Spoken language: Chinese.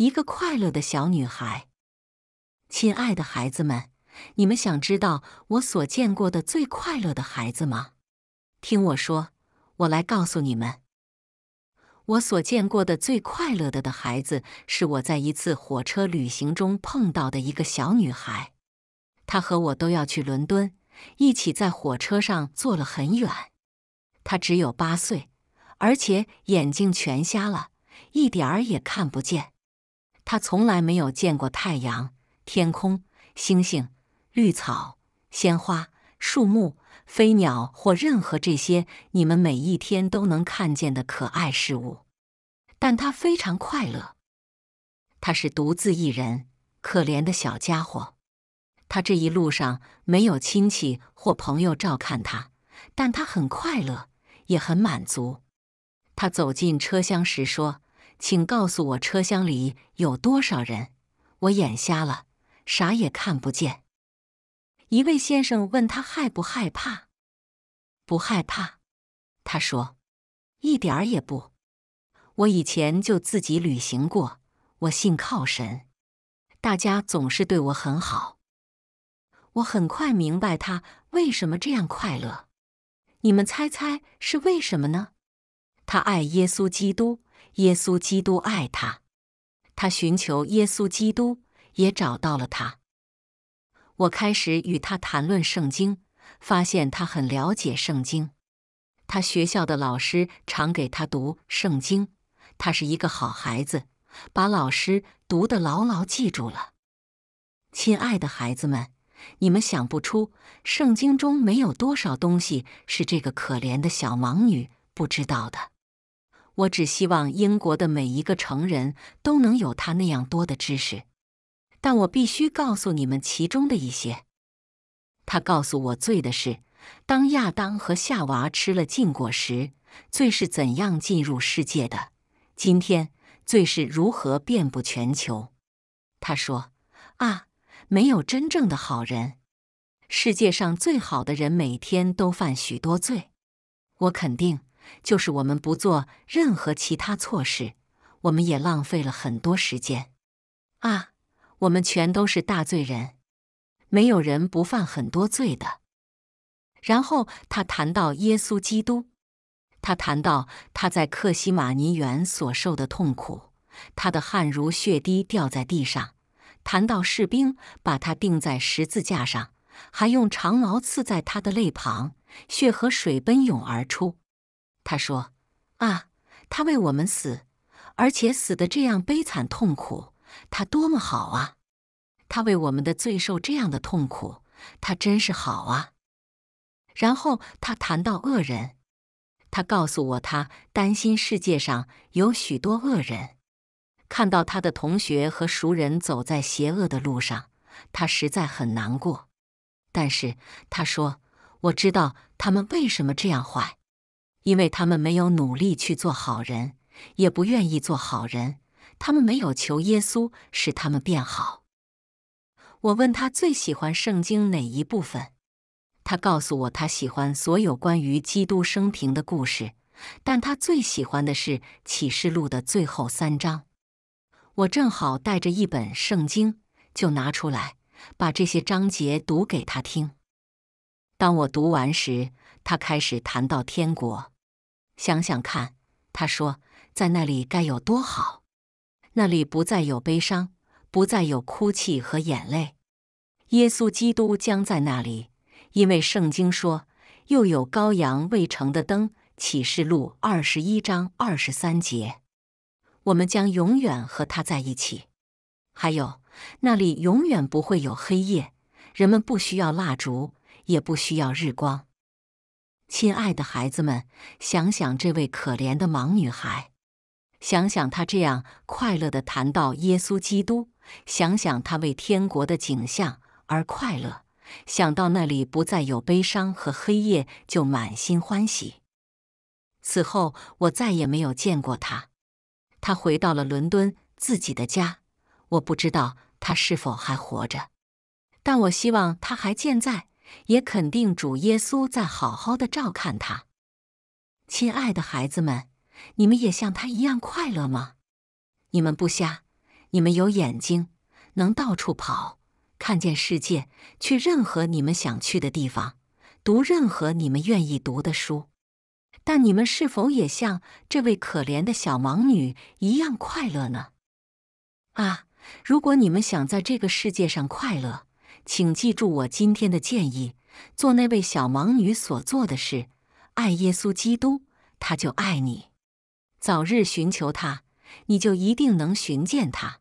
一个快乐的小女孩，亲爱的孩子们，你们想知道我所见过的最快乐的孩子吗？听我说，我来告诉你们，我所见过的最快乐的的孩子是我在一次火车旅行中碰到的一个小女孩。她和我都要去伦敦，一起在火车上坐了很远。她只有八岁，而且眼睛全瞎了，一点儿也看不见。他从来没有见过太阳、天空、星星、绿草、鲜花、树木、飞鸟或任何这些你们每一天都能看见的可爱事物，但他非常快乐。他是独自一人，可怜的小家伙。他这一路上没有亲戚或朋友照看他，但他很快乐，也很满足。他走进车厢时说。请告诉我车厢里有多少人？我眼瞎了，啥也看不见。一位先生问他害不害怕？不害怕。他说：“一点儿也不。我以前就自己旅行过，我信靠神。大家总是对我很好。我很快明白他为什么这样快乐。你们猜猜是为什么呢？他爱耶稣基督。”耶稣基督爱他，他寻求耶稣基督，也找到了他。我开始与他谈论圣经，发现他很了解圣经。他学校的老师常给他读圣经，他是一个好孩子，把老师读的牢牢记住了。亲爱的孩子们，你们想不出圣经中没有多少东西是这个可怜的小盲女不知道的。我只希望英国的每一个成人都能有他那样多的知识，但我必须告诉你们其中的一些。他告诉我罪的是，当亚当和夏娃吃了禁果时，罪是怎样进入世界的；今天，罪是如何遍布全球。他说：“啊，没有真正的好人，世界上最好的人每天都犯许多罪。”我肯定。就是我们不做任何其他措施，我们也浪费了很多时间啊！我们全都是大罪人，没有人不犯很多罪的。然后他谈到耶稣基督，他谈到他在克西马尼园所受的痛苦，他的汗如血滴掉在地上；谈到士兵把他钉在十字架上，还用长矛刺在他的肋旁，血和水奔涌而出。他说：“啊，他为我们死，而且死的这样悲惨痛苦，他多么好啊！他为我们的罪受这样的痛苦，他真是好啊！”然后他谈到恶人，他告诉我他担心世界上有许多恶人，看到他的同学和熟人走在邪恶的路上，他实在很难过。但是他说：“我知道他们为什么这样坏。”因为他们没有努力去做好人，也不愿意做好人，他们没有求耶稣使他们变好。我问他最喜欢圣经哪一部分，他告诉我他喜欢所有关于基督生平的故事，但他最喜欢的是启示录的最后三章。我正好带着一本圣经，就拿出来把这些章节读给他听。当我读完时，他开始谈到天国。想想看，他说，在那里该有多好！那里不再有悲伤，不再有哭泣和眼泪。耶稣基督将在那里，因为圣经说，又有羔羊未成的灯（启示录二十一章二十三节）。我们将永远和他在一起。还有，那里永远不会有黑夜，人们不需要蜡烛。也不需要日光。亲爱的孩子们，想想这位可怜的盲女孩，想想她这样快乐的谈到耶稣基督，想想她为天国的景象而快乐，想到那里不再有悲伤和黑夜，就满心欢喜。此后，我再也没有见过她。她回到了伦敦自己的家。我不知道她是否还活着，但我希望她还健在。也肯定主耶稣在好好的照看他。亲爱的孩子们，你们也像他一样快乐吗？你们不瞎，你们有眼睛，能到处跑，看见世界，去任何你们想去的地方，读任何你们愿意读的书。但你们是否也像这位可怜的小盲女一样快乐呢？啊，如果你们想在这个世界上快乐。请记住我今天的建议，做那位小盲女所做的事，爱耶稣基督，他就爱你。早日寻求他，你就一定能寻见他。